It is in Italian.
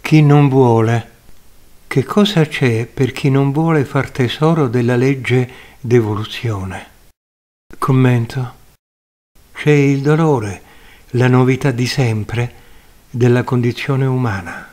Chi non vuole. Che cosa c'è per chi non vuole far tesoro della legge d'evoluzione? Commento. C'è il dolore, la novità di sempre della condizione umana.